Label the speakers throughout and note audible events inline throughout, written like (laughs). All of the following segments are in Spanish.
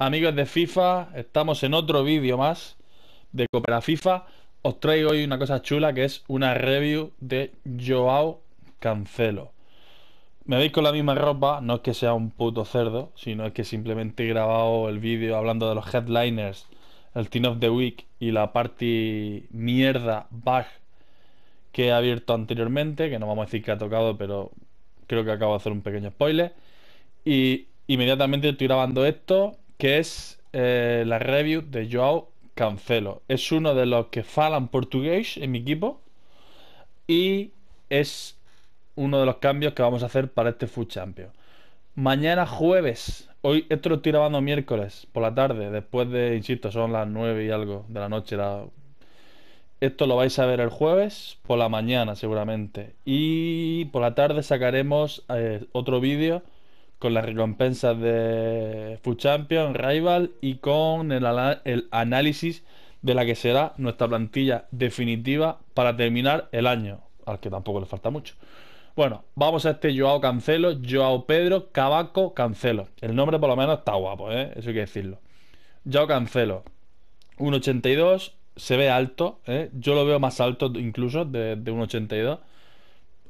Speaker 1: Amigos de FIFA, estamos en otro vídeo más de Coopera FIFA. Os traigo hoy una cosa chula que es una review de Joao Cancelo. Me veis con la misma ropa, no es que sea un puto cerdo, sino es que simplemente he grabado el vídeo hablando de los headliners, el Team of the Week y la party mierda bug que he abierto anteriormente, que no vamos a decir que ha tocado, pero creo que acabo de hacer un pequeño spoiler. Y inmediatamente estoy grabando esto, que es eh, la review de Joao Cancelo. Es uno de los que falan portugués en mi equipo y es uno de los cambios que vamos a hacer para este Food Champions. Mañana jueves, hoy esto lo estoy grabando miércoles por la tarde, después de, insisto, son las 9 y algo de la noche. Esto lo vais a ver el jueves por la mañana seguramente. Y por la tarde sacaremos eh, otro vídeo con las recompensas de Food Champion Rival y con el, análisis de la que será nuestra plantilla definitiva para terminar el año, al que tampoco le falta mucho. Bueno, vamos a este Joao Cancelo, Joao Pedro, Cabaco, Cancelo. El nombre por lo menos está guapo, ¿eh? eso hay que decirlo. Joao Cancelo, 1,82, se ve alto, ¿eh? yo lo veo más alto incluso de, de 1,82.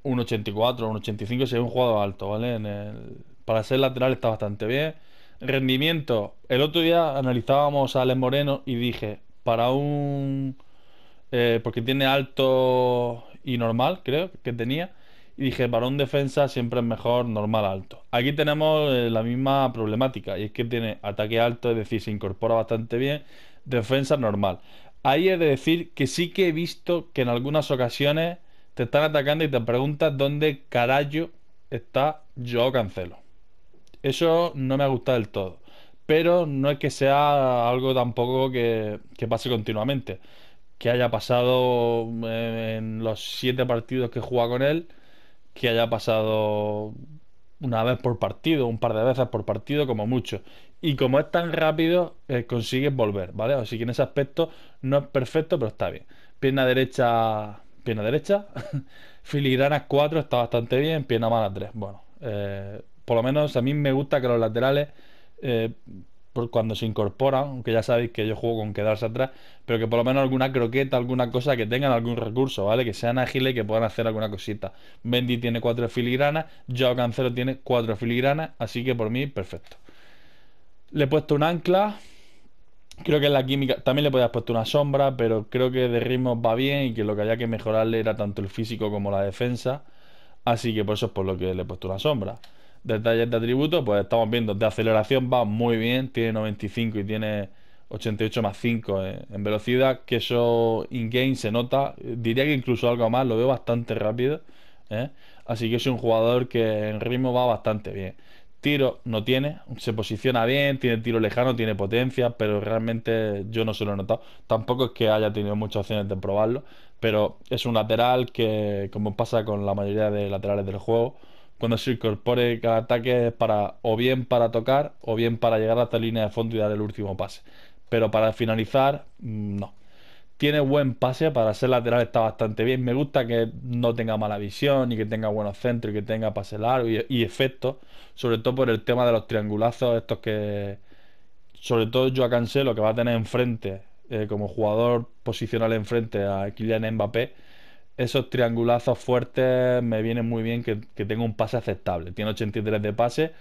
Speaker 1: 1,84, 1,85, se ve un jugador alto, ¿vale? En el, para ser lateral está bastante bien. Rendimiento. El otro día analizábamos a Alex Moreno y dije, para un... Eh, porque tiene alto y normal, creo, que tenía. Y dije, para un defensa siempre es mejor normal alto. Aquí tenemos eh, la misma problemática. Y es que tiene ataque alto, es decir, se incorpora bastante bien. Defensa normal. Ahí he de decir que sí que he visto que en algunas ocasiones te están atacando y te preguntas dónde carajo está yo Cancelo. Eso no me ha gustado del todo. Pero no es que sea algo tampoco que, que pase continuamente. Que haya pasado eh, en los siete partidos que juega con él, que haya pasado una vez por partido, un par de veces por partido, como mucho. Y como es tan rápido, eh, Consigue volver, ¿vale? Así que en ese aspecto no es perfecto, pero está bien. Pierna derecha, pierna derecha. (laughs) Filigranas 4 está bastante bien, pierna mala 3. Bueno, eh, por lo menos a mí me gusta que los laterales, eh, cuando se incorporan, aunque ya sabéis que yo juego con quedarse atrás, pero que por lo menos alguna croqueta, alguna cosa, que tengan algún recurso, ¿vale? Que sean ágiles, y que puedan hacer alguna cosita. Bendy tiene cuatro filigranas, Joao Cancelo tiene cuatro filigranas, así que por mí, perfecto. Le he puesto un ancla. Creo que en la química también le podías puesto una sombra, pero creo que de ritmo va bien y que lo que había que mejorarle era tanto el físico como la defensa. Así que por eso es por lo que le he puesto una sombra. Detalles de atributos, pues estamos viendo de aceleración va muy bien, tiene 95 y tiene 88 más 5 eh, en, velocidad, que eso in-game se nota, diría que incluso algo más, lo veo bastante rápido. Eh. Así que es un jugador que en ritmo va bastante bien. Tiro no tiene, se posiciona bien, tiene tiro lejano, tiene potencia, pero realmente yo no se lo he notado. Tampoco es que haya tenido muchas opciones de probarlo pero es un lateral que, como pasa con la mayoría de laterales del juego, cuando se incorpore cada ataque es para o bien para tocar o bien para llegar hasta la línea de fondo y dar el último pase. Pero para finalizar, mm, no. Tiene buen pase, para ser lateral está bastante bien. Me gusta que no tenga mala visión y que tenga buenos centros y que tenga pase largo y, efecto efectos, sobre todo por el tema de los triangulazos, estos que, sobre todo yo a lo que va a tener enfrente eh, como jugador posicional enfrente a Kylian Mbappé, esos triangulazos fuertes me vienen muy bien que, que tenga un pase aceptable. Tiene 83 de pase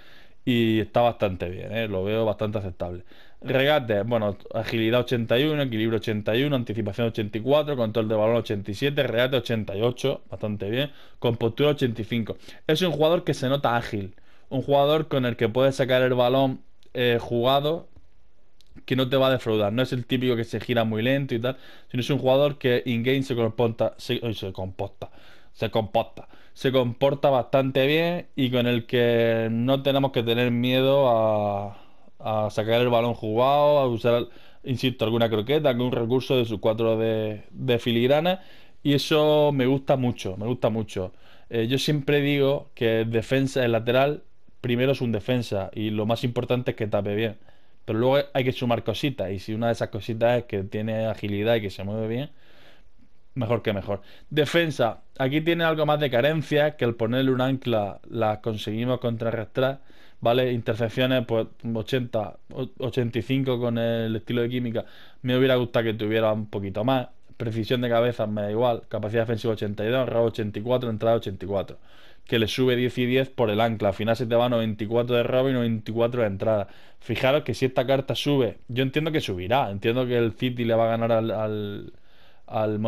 Speaker 1: y está bastante bien, eh, lo veo bastante aceptable. Regate, bueno, agilidad 81, equilibrio 81, anticipación 84, control de balón 87, regate 88, bastante bien, compostura 85. Es un jugador que se nota ágil, un jugador con el que puede sacar el balón eh, jugado que no te va a defraudar. No es el típico que se gira muy lento y tal, sino es un jugador que in-game se comporta, se, se comporta, se comporta, se comporta bastante bien y con el que no tenemos que tener miedo a, sacar el balón jugado, a usar, insisto, alguna croqueta, algún recurso de sus cuatro de, filigrana y eso me gusta mucho, me gusta mucho. Eh, yo siempre digo que defensa, el lateral, primero es un defensa y lo más importante es que tape bien pero luego hay que sumar cositas. Y si una de esas cositas es que tiene agilidad y que se mueve bien, mejor que mejor. Defensa. Aquí tiene algo más de carencia, que el ponerle un ancla la conseguimos contrarrestar. ¿Vale? Intercepciones, pues 80, 85 con el estilo de química. Me hubiera gustado que tuviera un poquito más. Precisión de cabeza me da igual. Capacidad defensiva 82, rabo 84, entrada 84 que le sube 10 y 10 por el ancla. Al final se te va 94 de robo y 94 de entrada. Fijaros que si esta carta sube, yo entiendo que subirá. Entiendo que el City le va a ganar al, al, al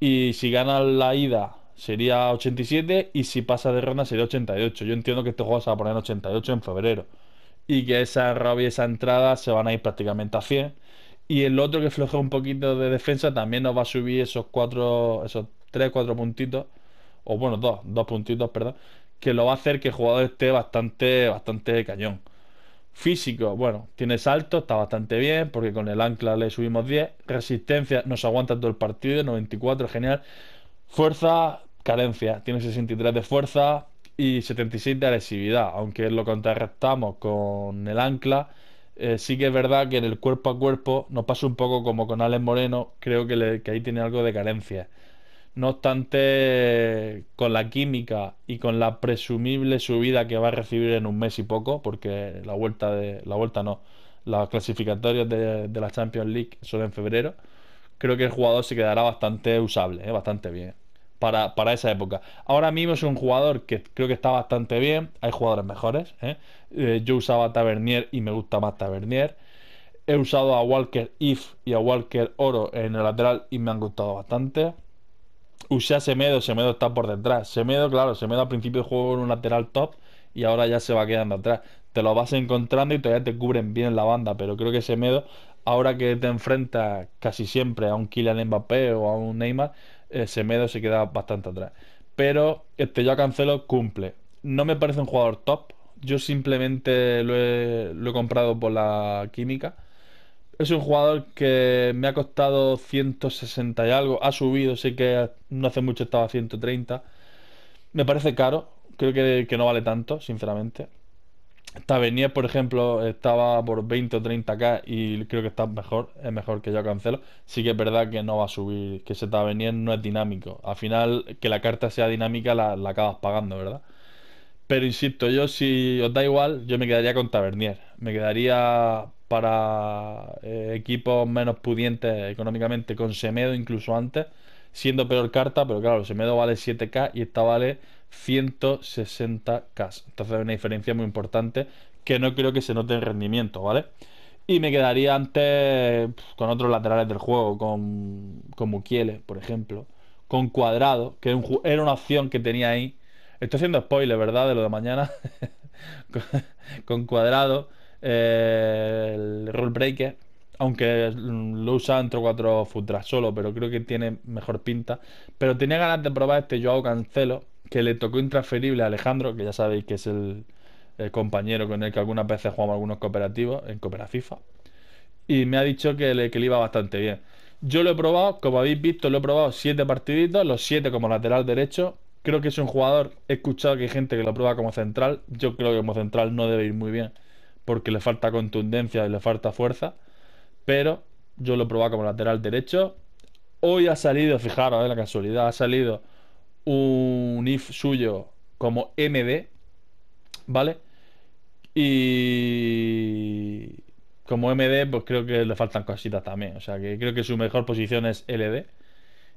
Speaker 1: Y si gana la ida sería 87 y si pasa de ronda sería 88. Yo entiendo que este juego se va a poner 88 en febrero. Y que esa robo y esa entrada se van a ir prácticamente a 100. Y el otro que floje un poquito de defensa también nos va a subir esos 4, esos 3, 4 puntitos o bueno, dos, dos puntitos, perdón, que lo va a hacer que el jugador esté bastante, bastante cañón. Físico, bueno, tiene salto, está bastante bien, porque con el ancla le subimos 10. Resistencia, nos aguanta todo el partido, 94, genial. Fuerza, carencia, tiene 63 de fuerza y 76 de agresividad, aunque lo contrarrestamos con el ancla. Eh, sí que es verdad que en el cuerpo a cuerpo nos pasa un poco como con Alex Moreno, creo que, que ahí tiene algo de carencia. No obstante, con la química y con la presumible subida que va a recibir en un mes y poco, porque la vuelta de la vuelta no, las clasificatorias de, la Champions League son en febrero, creo que el jugador se quedará bastante usable, ¿eh? bastante bien para, para, esa época. Ahora mismo es un jugador que creo que está bastante bien, hay jugadores mejores. ¿eh? Eh, yo usaba Tavernier y me gusta más Tavernier. He usado a Walker If y a Walker Oro en el lateral y me han gustado bastante medo Semedo, Semedo está por detrás. Semedo, claro, Semedo al principio jugó en un lateral top y ahora ya se va quedando atrás. Te lo vas encontrando y todavía te cubren bien la banda, pero creo que Semedo, ahora que te enfrenta casi siempre a un Kylian Mbappé o a un Neymar, ese eh, Semedo se queda bastante atrás. Pero este yo Cancelo cumple. No me parece un jugador top. Yo simplemente lo he comprado por la química es un jugador que me ha costado 160 y algo. Ha subido, sí que no hace mucho estaba a 130. Me parece caro. Creo que, no vale tanto, sinceramente. Tavernier, por ejemplo, estaba por 20 o 30k y creo que está mejor, es mejor que yo cancelo. Sí que es verdad que no va a subir, que ese Tavernier no es dinámico. Al final, que la carta sea dinámica la, la acabas pagando, ¿verdad? Pero insisto, yo si os da igual, yo me quedaría con Tavernier. Me quedaría para eh, equipos menos pudientes económicamente con Semedo incluso antes, siendo peor carta, pero claro, Semedo vale 7K y esta vale 160K. Entonces hay una diferencia muy importante que no creo que se note en rendimiento, ¿vale? Y me quedaría antes con otros laterales del juego, con, con Mukiele, por ejemplo, con Cuadrado, que era una opción que tenía ahí. Estoy haciendo spoiler, ¿verdad? De lo de mañana. (laughs) con Cuadrado eh, el roll Breaker, aunque lo usa entre cuatro futras solo, pero creo que tiene mejor pinta. Pero tenía ganas de probar este Joao Cancelo, que le tocó intransferible a Alejandro, que ya sabéis que es el, compañero con el que algunas veces jugamos algunos cooperativos en FIFA Y me ha dicho que le, que iba bastante bien. Yo lo he probado, como habéis visto, lo he probado siete partiditos, los 7 como lateral derecho. Creo que es un jugador, he escuchado que hay gente que lo prueba como central. Yo creo que como central no debe ir muy bien porque le falta contundencia y le falta fuerza, pero yo lo probado como lateral derecho. Hoy ha salido, fijaros, en eh, la casualidad, ha salido un if suyo como MD, ¿vale? Y como MD, pues creo que le faltan cositas también. O sea, que creo que su mejor posición es LD.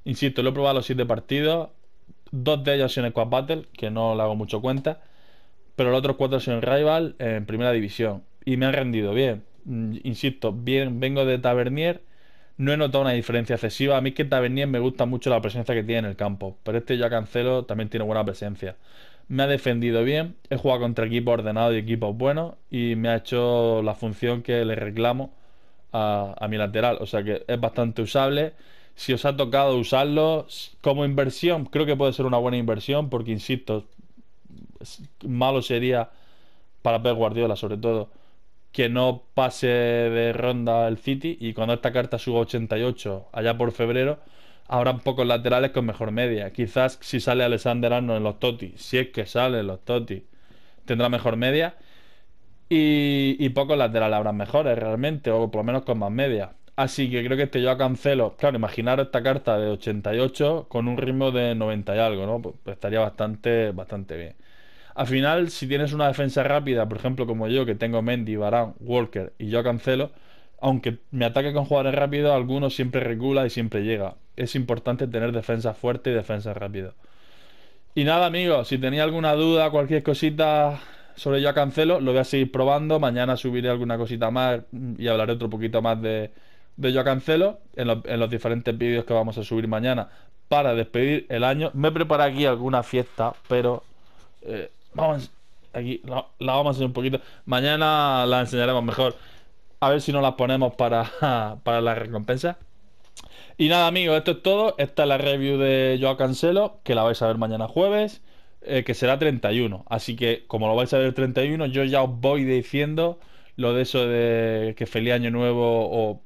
Speaker 1: Insisto, lo he probado los 7 partidos, dos de ellos en Quad Battle, que no le hago mucho cuenta. Pero los otros cuatro son rival en primera división. Y me han rendido bien. Mm, insisto, bien, vengo de Tavernier. No he notado una diferencia excesiva. A mí es que Tavernier me gusta mucho la presencia que tiene en el campo. Pero este ya cancelo, también tiene buena presencia. Me ha defendido bien. He jugado contra equipos ordenados y equipos buenos. Y me ha hecho la función que le reclamo a, a mi lateral. O sea que es bastante usable si os ha tocado usarlo como inversión, creo que puede ser una buena inversión porque, insisto, malo sería para Pep Guardiola, sobre todo, que no pase de ronda el City y cuando esta carta suba 88, allá por febrero, habrá pocos laterales con mejor media. Quizás si sale Alexander Arnold en los Totti si es que sale en los Totti tendrá mejor media. Y, pocos laterales habrán mejores realmente, o por lo menos con más media. Así que creo que este yo cancelo. Claro, imaginar esta carta de 88 con un ritmo de 90 y algo, ¿no? Pues, pues estaría bastante, bastante bien. Al final, si tienes una defensa rápida, por ejemplo, como yo, que tengo Mendy, Barán, Walker y yo cancelo, aunque me ataque con jugadores rápidos, alguno siempre regula y siempre llega. Es importante tener defensa fuerte y defensa rápida. Y nada, amigos, si tenía alguna duda, cualquier cosita sobre yo cancelo, lo voy a seguir probando. Mañana subiré alguna cosita más y hablaré otro poquito más de, de yo cancelo en, los diferentes vídeos que vamos a subir mañana para despedir el año. Me preparo aquí alguna fiesta, pero eh, Vamos, aquí la, vamos a hacer un poquito. Mañana la enseñaremos mejor. A ver si no la ponemos para, (laughs) para la recompensa. Y nada, amigos, esto es todo. Esta es la review de Joao Cancelo, que la vais a ver mañana jueves, eh, que será 31. Así que, como lo vais a ver el 31, yo ya os voy diciendo lo de eso de que feliz año nuevo o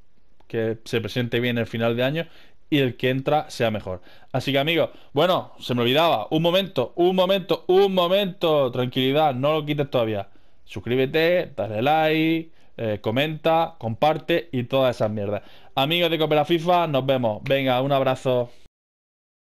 Speaker 1: que se presente bien el final de año y el que entra sea mejor. Así que amigos, bueno, se me olvidaba. Un momento, un momento, un momento. Tranquilidad, no lo quites todavía. Suscríbete, dale like, eh, comenta, comparte y todas esas mierdas. Amigos de la FIFA, nos vemos. Venga, un abrazo.